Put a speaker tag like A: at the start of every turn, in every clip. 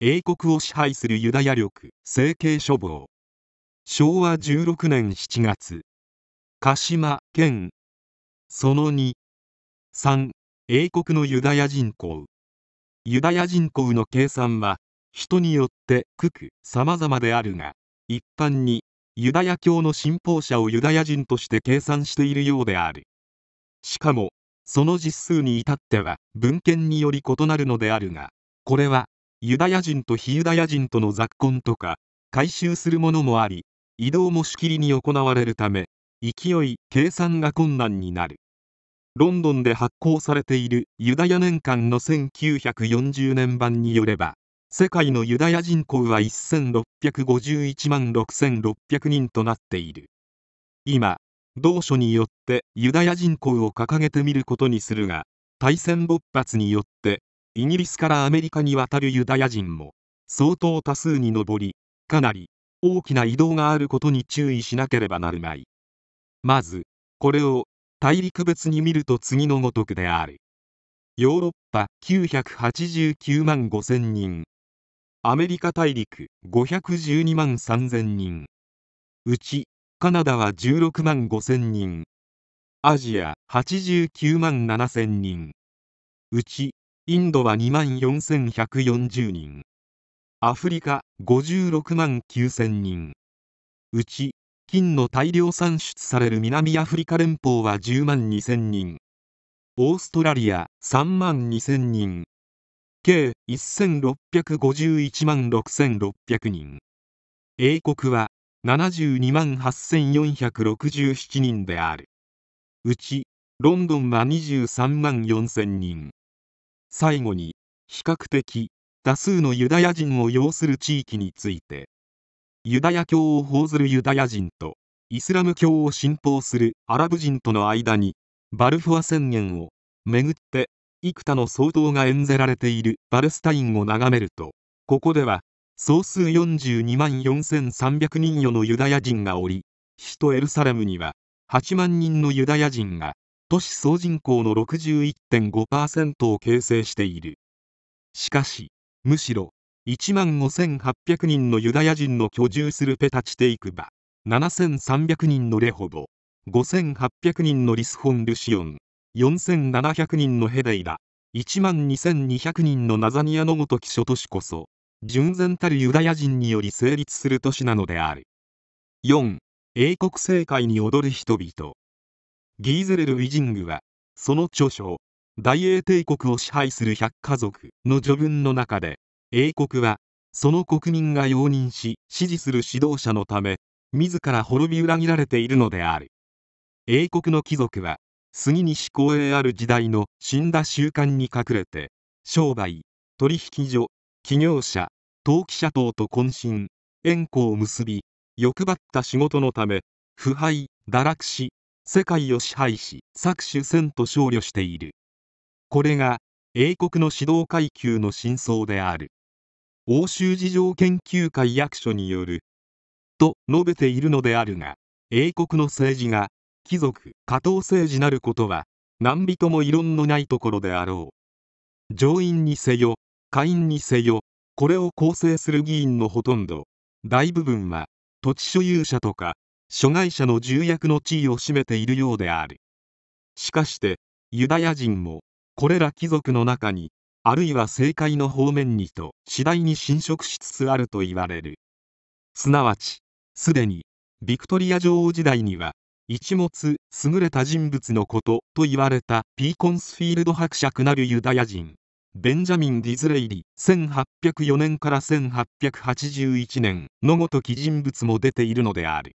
A: 英国を支配するユダヤ力政経処方昭和16年7月鹿島県その23英国のユダヤ人口ユダヤ人口の計算は人によって区区様々であるが一般にユダヤ教の信奉者をユダヤ人として計算しているようであるしかもその実数に至っては文献により異なるのであるがこれはユダヤ人と非ユダヤ人との雑婚とか回収するものもあり移動もしきりに行われるため勢い計算が困難になるロンドンで発行されているユダヤ年間の1940年版によれば世界のユダヤ人口は1651万6600人となっている今同書によってユダヤ人口を掲げてみることにするが大戦勃発によってイギリスからアメリカに渡るユダヤ人も相当多数に上りかなり大きな移動があることに注意しなければなるまいまずこれを大陸別に見ると次のごとくであるヨーロッパ989万5000人アメリカ大陸512万3000人うちカナダは16万5000人アジア89万7000人うちインドは2万4140人アフリカ56万9000人うち金の大量産出される南アフリカ連邦は10万2000人オーストラリア3万2000人計1651万6600人英国は72万8467人であるうちロンドンは23万4000人最後に比較的多数のユダヤ人を擁する地域についてユダヤ教を奉ずるユダヤ人とイスラム教を信奉するアラブ人との間にバルフォア宣言をめぐって幾多の総統が演ぜられているバレスタインを眺めるとここでは総数42万4300人余のユダヤ人がおり首都エルサレムには8万人のユダヤ人が都市総人口の61.5%を形成しているしかしむしろ1万5800人のユダヤ人の居住するペタチテイクバ7300人のレホボ5800人のリスホン・ルシオン4700人のヘデイラ1万2200人のナザニアのごとき諸都市こそ純然たるユダヤ人により成立する都市なのである4英国政界に踊る人々ギーゼレル・ウィジングはその著書大英帝国を支配する百家族の序文の中で英国はその国民が容認し支持する指導者のため自ら滅び裏切られているのである英国の貴族は杉西公栄ある時代の死んだ習慣に隠れて商売取引所企業者登記者等と渾身縁故を結び欲張った仕事のため腐敗堕落し世界を支配し搾取せんと勝利しているこれが英国の指導階級の真相である欧州事情研究会役所によると述べているのであるが英国の政治が貴族下等政治なることは何人も異論のないところであろう上院にせよ下院にせよこれを構成する議員のほとんど大部分は土地所有者とか諸外者の重役の地位を占めているようであるしかしてユダヤ人もこれら貴族の中にあるいは政界の方面にと次第に侵食しつつあると言われるすなわちすでにビクトリア女王時代には一物優れた人物のことと言われたピーコンスフィールド伯爵なるユダヤ人ベンジャミン・ディズレイリ1804年から1881年のごとき人物も出ているのである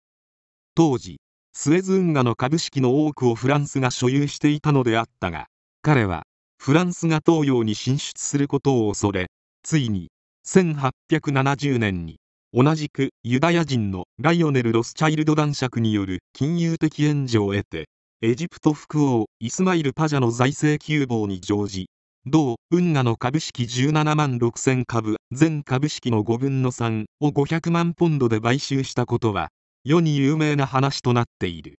A: 当時スエズ運河の株式の多くをフランスが所有していたのであったが彼はフランスが東洋に進出することを恐れついに1870年に同じくユダヤ人のライオネル・ロスチャイルド男爵による金融的援助を得てエジプト副王イスマイル・パジャの財政窮乏に乗じ同運河の株式17万6000株全株式の5分の3を500万ポンドで買収したことは世に有名な話となっている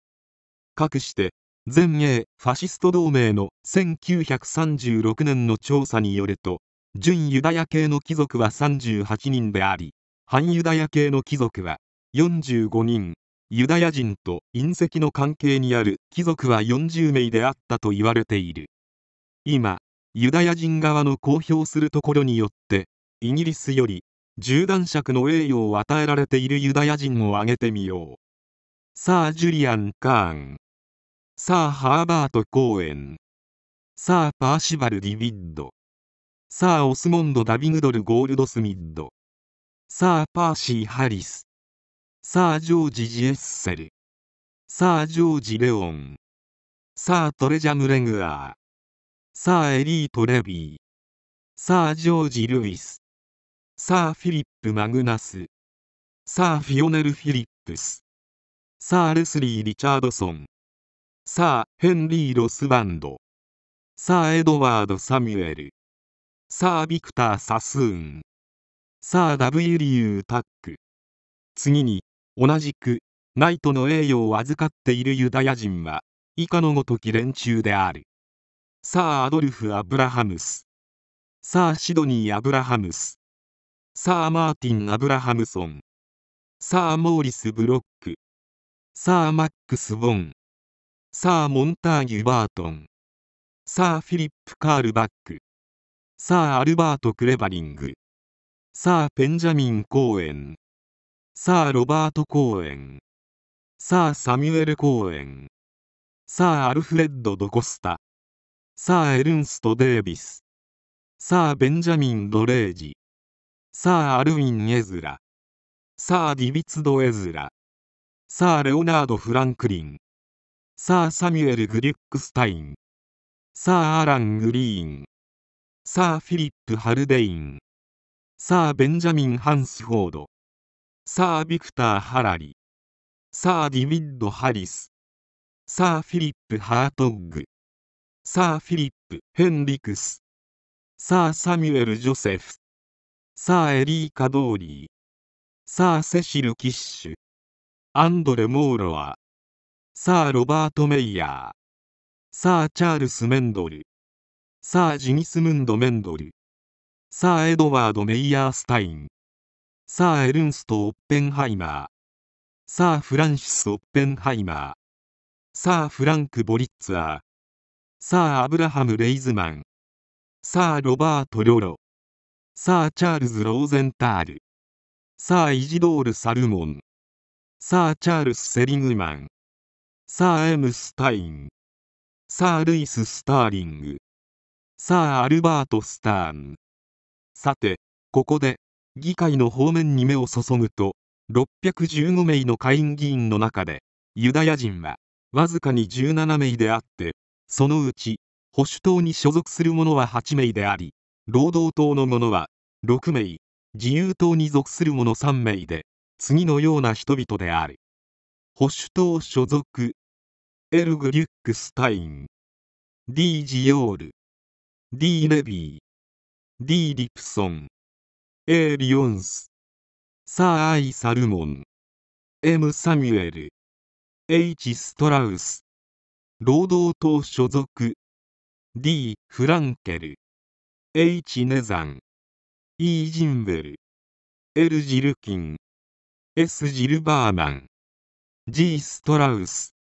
A: かくして全英ファシスト同盟の1936年の調査によると準ユダヤ系の貴族は38人であり反ユダヤ系の貴族は45人ユダヤ人と隕石の関係にある貴族は40名であったと言われている今ユダヤ人側の公表するところによってイギリスより銃弾尺の栄誉を与えられているユダヤ人を挙げてみよう。さあ、ジュリアン・カーン。さあ、ハーバート・コーエン。さあ、パーシバル・ディビッド。さあ、オスモンド・ダビグドル・ゴールドスミッド。さあ、パーシー・ハリス。さあ、ジョージ・ジエッセル。さあ、ジョージ・レオン。さあ、トレジャム・レグアー。さあ、エリート・レビー。さあ、ジョージ・ルイス。サー・フィリップ・マグナス。サー・フィオネル・フィリップス。サー・レスリー・リチャードソン。サー・ヘンリー・ロスバンド。サー・エドワード・サミュエル。サー・ビクター・サスーン。サー・ダブ・ユリユー・タック。次に、同じく、ナイトの栄誉を預かっているユダヤ人は、以下のごとき連中である。サー・アドルフ・アブラハムス。サー・シドニー・アブラハムス。サー・マーティン・アブラハムソンサー・モーリス・ブロックサー・マックス・ボンサー・モンターギュ・バートンサー・フィリップ・カールバックサー・アルバート・クレバリングサー・ペンジャミン・公ン。サー・ロバート・公ン。サー・サミュエル・公ン。サー・アルフレッド・ド・コスタサー・エルンスト・デービスサー・ベンジャミン・ドレージサー・アルウィン・エズラサー・ディビツド・エズラサー・レオナード・フランクリンサー・サミュエル・グリュックスタインサー・アラン・グリーンサー・フィリップ・ハルデインサー・ベンジャミン・ハンスフォードサー・ビクター・ハラリサー・ディビッド・ハリスサー・フィリップ・ハートッグサー・フィリップ・ヘンリクスサー・サミュエル・ジョセフサー・エリー・カドーリー。サー・セシル・キッシュ。アンドレ・モーロア。サー・ロバート・メイヤー。サー・チャールス・メンドル。サー・ジニスムンド・メンドル。サー・エドワード・メイヤースタイン。サー・エルンスト・オッペンハイマー。サー・フランシス・オッペンハイマー。サー・フランク・ボリッツァー。サー・アブラハム・レイズマン。サー・ロバート・ロロ。サー・チャールズ・ローゼンタールサー・イジドール・サルモンサー・チャールス・セリグマンサー・エム・スタインサー・ルイス・スターリングサー・アルバート・スターンさてここで議会の方面に目を注ぐと615名の下院議員の中でユダヤ人はわずかに17名であってそのうち保守党に所属する者は8名であり労働党の者は6名自由党に属する者3名で次のような人々である保守党所属エルグ・リュックスタイン D・ ジオール D・ レビー D・ リプソン A・ リオンスサー・アイ・サルモン M・ サミュエル H・ ストラウス労働党所属 D・ フランケル H・ ネザン E・ ジンベル L・ ジルキン S・ ジルバーマン G・ ストラウス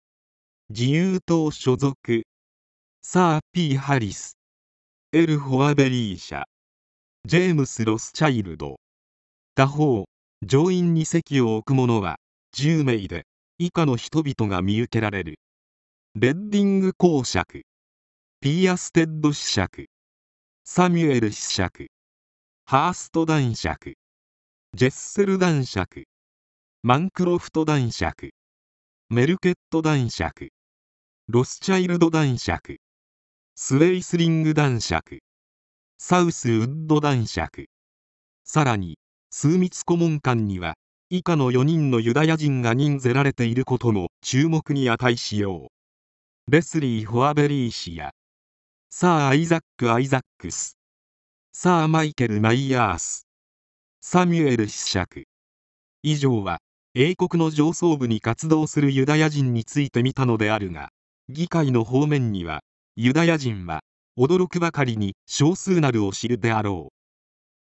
A: 自由党所属サー・ P・ ハリス L・ ホアベリー社ジェームス・ロスチャイルド他方上院に席を置く者は10名で以下の人々が見受けられるレッディング公爵ピーアステッド子爵サミュエル子爵ハースト男爵ジェッセル男爵マンクロフト男爵メルケット男爵ロスチャイルド男爵スウェイスリング男爵サウスウッド男爵さらに枢密顧問官には以下の4人のユダヤ人が任ぜられていることも注目に値しようレスリー・ホアベリー氏やさあアイザック・アイザックス。さあマイケル・マイヤース。サミュエル・シャク。以上は、英国の上層部に活動するユダヤ人について見たのであるが、議会の方面には、ユダヤ人は、驚くばかりに少数なるを知るであろ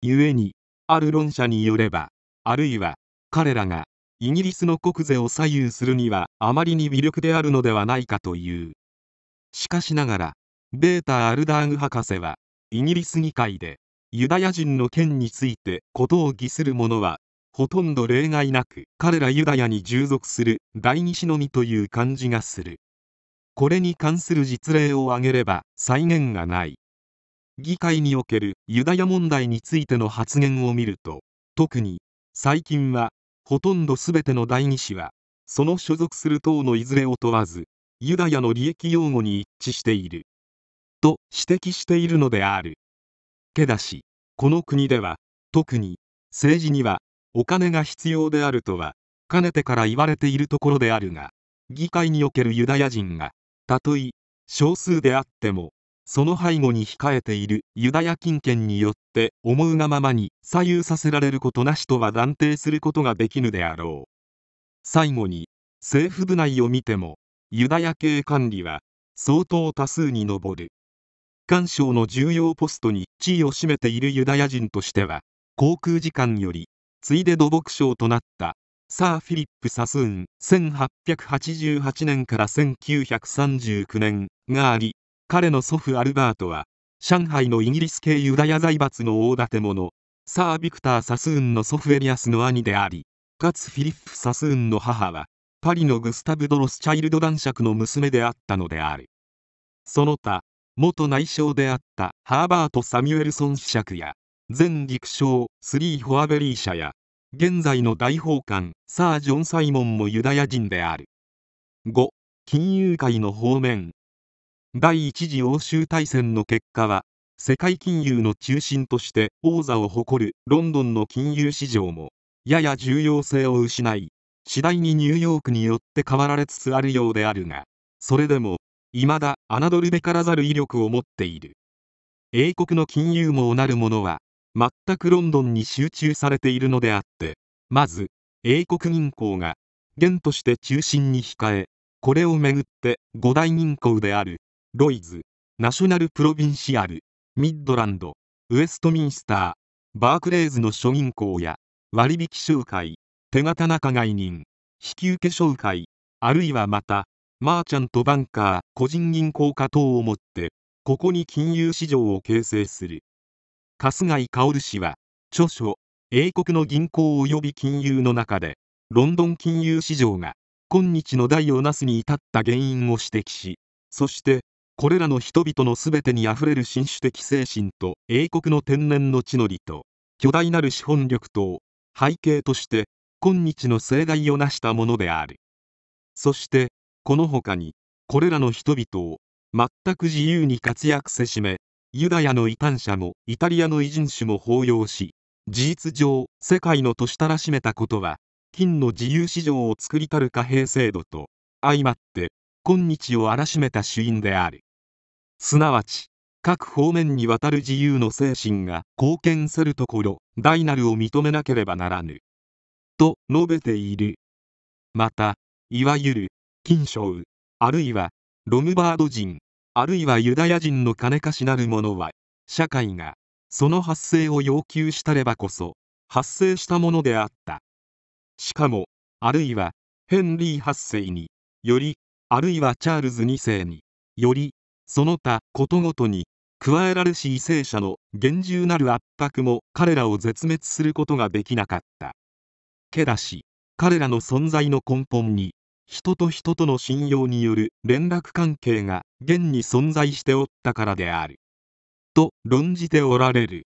A: う。故に、ある論者によれば、あるいは、彼らが、イギリスの国勢を左右するにはあまりに微力であるのではないかという。しかしながら、ベータ・アルダーグ博士はイギリス議会でユダヤ人の件について事を偽する者はほとんど例外なく彼らユダヤに従属する第二子のみという感じがするこれに関する実例を挙げれば再現がない議会におけるユダヤ問題についての発言を見ると特に最近はほとんど全ての代議士はその所属する党のいずれを問わずユダヤの利益擁護に一致していると指摘しているのであるけだしこの国では特に政治にはお金が必要であるとはかねてから言われているところであるが議会におけるユダヤ人がたとえ少数であってもその背後に控えているユダヤ金権によって思うがままに左右させられることなしとは断定することができぬであろう最後に政府部内を見てもユダヤ系管理は相当多数に上る官省の重要ポストに地位を占めているユダヤ人としては航空時間よりついで土木省となったサー・フィリップ・サスーン1888年から1939年があり彼の祖父アルバートは上海のイギリス系ユダヤ財閥の大建物サー・ビクター・サスーンの祖父エリアスの兄でありかつフィリップ・サスーンの母はパリのグスタブ・ドロスチャイルド男爵の娘であったのであるその他元内相であったハーバート・サミュエルソン子爵や前陸将スリー・ホアベリー社や現在の大法官サー・ジョン・サイモンもユダヤ人である5金融界の方面第一次欧州大戦の結果は世界金融の中心として王座を誇るロンドンの金融市場もやや重要性を失い次第にニューヨークによって変わられつつあるようであるがそれでも未だ侮るべからざる威力を持っている。英国の金融網なるものは、全くロンドンに集中されているのであって、まず、英国銀行が、元として中心に控え、これをめぐって五大銀行である、ロイズ、ナショナルプロビンシアル、ミッドランド、ウエストミンスター、バークレーズの諸銀行や、割引紹介、手形仲買人、引受紹介、あるいはまた、マーチャントバンカー、個人銀行家等をもって、ここに金融市場を形成する。春日井薫氏は、著書、英国の銀行及び金融の中で、ロンドン金融市場が、今日の代をなすに至った原因を指摘し、そして、これらの人々の全てにあふれる新種的精神と英国の天然の地の利と、巨大なる資本力と、背景として、今日の盛大を成したものである。そして、この他に、これらの人々を全く自由に活躍せしめ、ユダヤの異端者もイタリアの異人種も抱擁し、事実上、世界の年たらしめたことは、金の自由市場を作りたる貨幣制度と、相まって、今日を荒らしめた主因である。すなわち、各方面にわたる自由の精神が貢献せるところ、大なるを認めなければならぬ。と述べている。また、いわゆる金賞、あるいはロムバード人、あるいはユダヤ人の金貸しなる者は、社会がその発生を要求したればこそ、発生したものであった。しかも、あるいはヘンリー8世により、あるいはチャールズ2世により、その他ことごとに加えられし為政者の厳重なる圧迫も彼らを絶滅することができなかった。けだし、彼らの存在の根本に、人と人との信用による連絡関係が現に存在しておったからである。と論じておられる。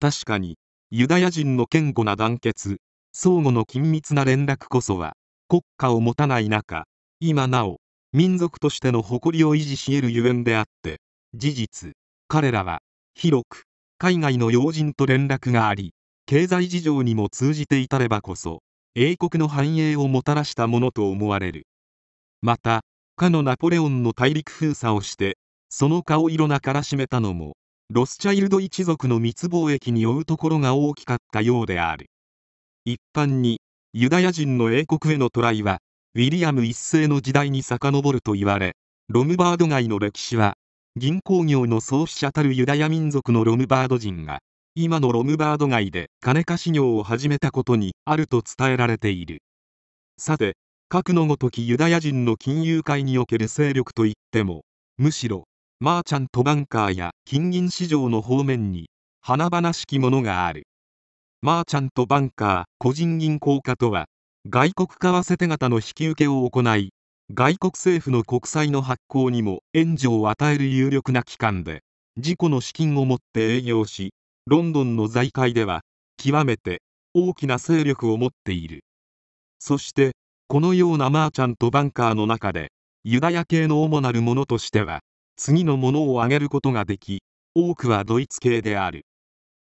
A: 確かに、ユダヤ人の堅固な団結、相互の緊密な連絡こそは、国家を持たない中、今なお、民族としての誇りを維持し得るゆえんであって、事実、彼らは、広く、海外の要人と連絡があり、経済事情にも通じていたればこそ、英国の繁栄をもたらしたものと思われるまたかのナポレオンの大陸封鎖をしてその顔色なからしめたのもロスチャイルド一族の密貿易に負うところが大きかったようである一般にユダヤ人の英国への渡来はウィリアム一世の時代に遡ると言われロムバード街の歴史は銀行業の創始者たるユダヤ民族のロムバード人が今のロムバード街で金貸し業を始めたことにあると伝えられているさて核のごときユダヤ人の金融界における勢力といってもむしろマーチャントバンカーや金銀市場の方面に華々しきものがあるマーチャントバンカー個人銀行家とは外国為替手形の引き受けを行い外国政府の国債の発行にも援助を与える有力な機関で事故の資金を持って営業しロンドンの財界では極めて大きな勢力を持っているそしてこのようなマーチャントバンカーの中でユダヤ系の主なるものとしては次のものを挙げることができ多くはドイツ系である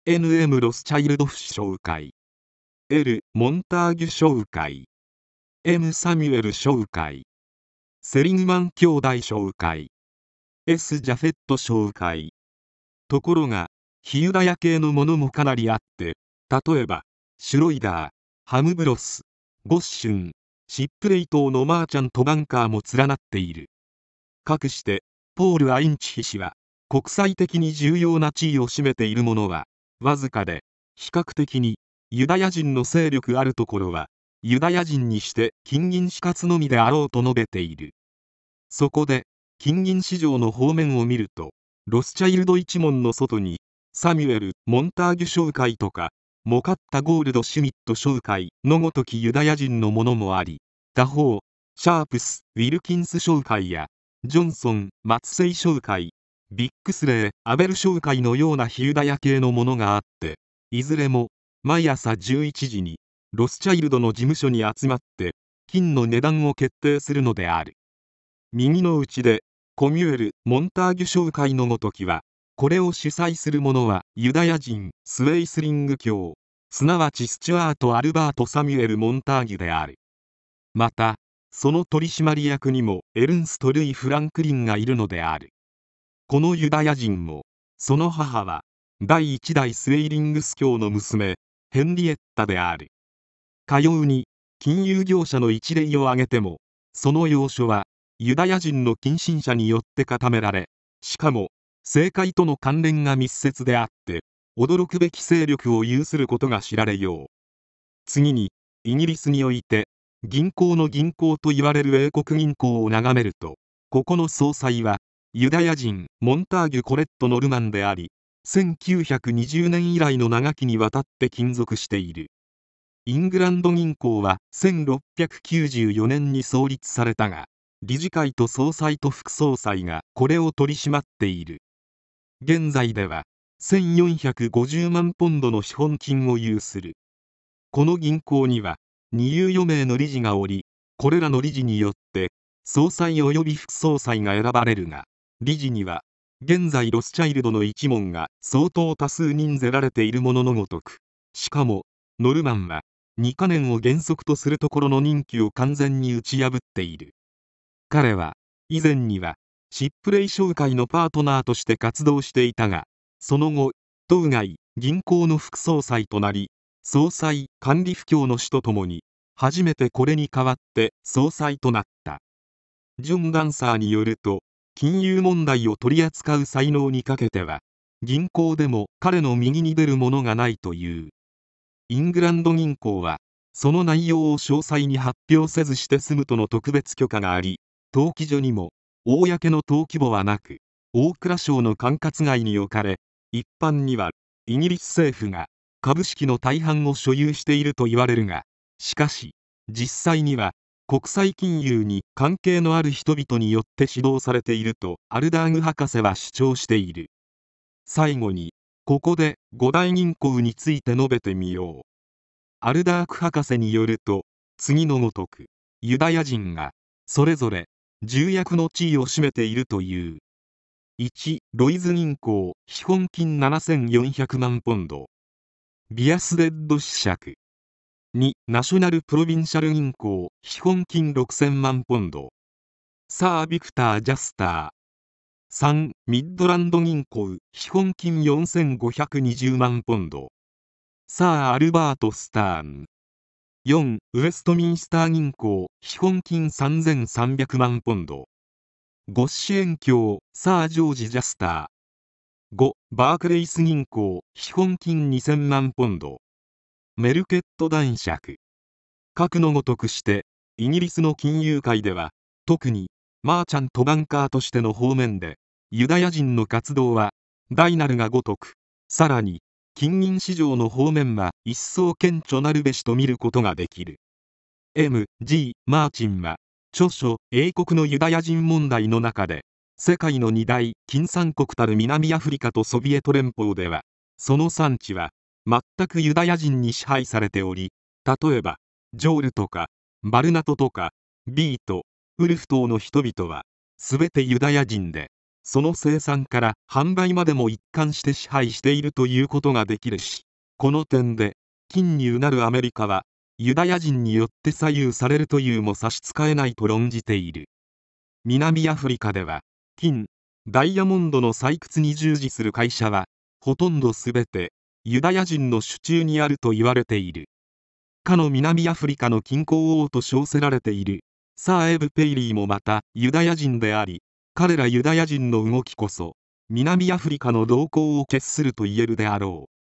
A: NM ロスチャイルドフ商会 L モンターギュ商会 M サミュエル商会セリグマン兄弟商会 S ジャフェット商会ところがヒユダヤ系のものもかなりあって例えばシュロイダーハムブロスゴッシュンシップレイ等のマーチャントバンカーも連なっているかくしてポール・アインチヒ氏は国際的に重要な地位を占めているものはわずかで比較的にユダヤ人の勢力あるところはユダヤ人にして金銀死活のみであろうと述べているそこで金銀市場の方面を見るとロスチャイルド一門の外にサミュエル・モンターギュ商会とか、モカッタ・ゴールド・シュミット商会のごときユダヤ人のものもあり、他方、シャープス・ウィルキンス商会や、ジョンソン・マツセイ商会、ビッグスレー・アベル商会のようなヒユダヤ系のものがあって、いずれも、毎朝11時に、ロスチャイルドの事務所に集まって、金の値段を決定するのである。右のうちで、コミュエル・モンターギュ商会のごときは、これを主催する者はユダヤ人スウェイスリング教すなわちスチュアート・アルバート・サミュエル・モンターギュであるまたその取締役にもエルンスト・ルイ・フランクリンがいるのであるこのユダヤ人もその母は第一代スウェイリングス教の娘ヘンリエッタであるかように金融業者の一例を挙げてもその要所はユダヤ人の近親者によって固められしかも政界との関連が密接であって驚くべき勢力を有することが知られよう次にイギリスにおいて銀行の銀行と言われる英国銀行を眺めるとここの総裁はユダヤ人モンターギュ・コレット・ノルマンであり1920年以来の長きにわたって勤続しているイングランド銀行は1694年に創立されたが理事会と総裁と副総裁がこれを取り締まっている現在では1450万ポンドの資本金を有するこの銀行には二有余命の理事がおりこれらの理事によって総裁及び副総裁が選ばれるが理事には現在ロスチャイルドの一門が相当多数人ぜられているもののごとくしかもノルマンは2カ年を原則とするところの任期を完全に打ち破っている彼は以前にはチップレイ商会のパートナーとして活動していたがその後当該銀行の副総裁となり総裁管理不況の死とともに初めてこれに代わって総裁となったジョン・ダンサーによると金融問題を取り扱う才能にかけては銀行でも彼の右に出るものがないというイングランド銀行はその内容を詳細に発表せずして済むとの特別許可があり登記所にも公の登記簿はなく、大蔵省の管轄外に置かれ、一般には、イギリス政府が株式の大半を所有していると言われるが、しかし、実際には、国際金融に関係のある人々によって指導されているとアルダーグ博士は主張している最後にここで五大銀行について述べてみようアルダーク博士によると次のごとくユダヤ人がそれぞれ重役の地位を占めているという1ロイズ銀行資本金7400万ポンドビアスレッド試釈2ナショナルプロビンシャル銀行資本金6000万ポンドサー・ビクター・ジャスター3ミッドランド銀行資本金4520万ポンドサー・アルバート・スターン4ウエストミンスター銀行資本金3300万ポンド5支援協サー・ジョージ・ジャスター5バークレイス銀行資本金2000万ポンドメルケット男爵核のごとくしてイギリスの金融界では特にマーチャントバンカーとしての方面でユダヤ人の活動は大なるがごとくさらに金銀市場の方面は一層顕著なるべしと見ることができる M.G. マーチンは著書英国のユダヤ人問題の中で世界の二大金産国たる南アフリカとソビエト連邦ではその産地は全くユダヤ人に支配されており例えばジョールとかバルナトとかビートウルフ島の人々は全てユダヤ人でその生産から販売までも一貫して支配しているということができるし、この点で、金にうなるアメリカは、ユダヤ人によって左右されるというも差し支えないと論じている。南アフリカでは、金、ダイヤモンドの採掘に従事する会社は、ほとんどすべて、ユダヤ人の手中にあると言われている。かの南アフリカの近郊王と称せられている、サーエブ・ペイリーもまた、ユダヤ人であり、彼らユダヤ人の動きこそ南アフリカの動向を決すると言えるであろう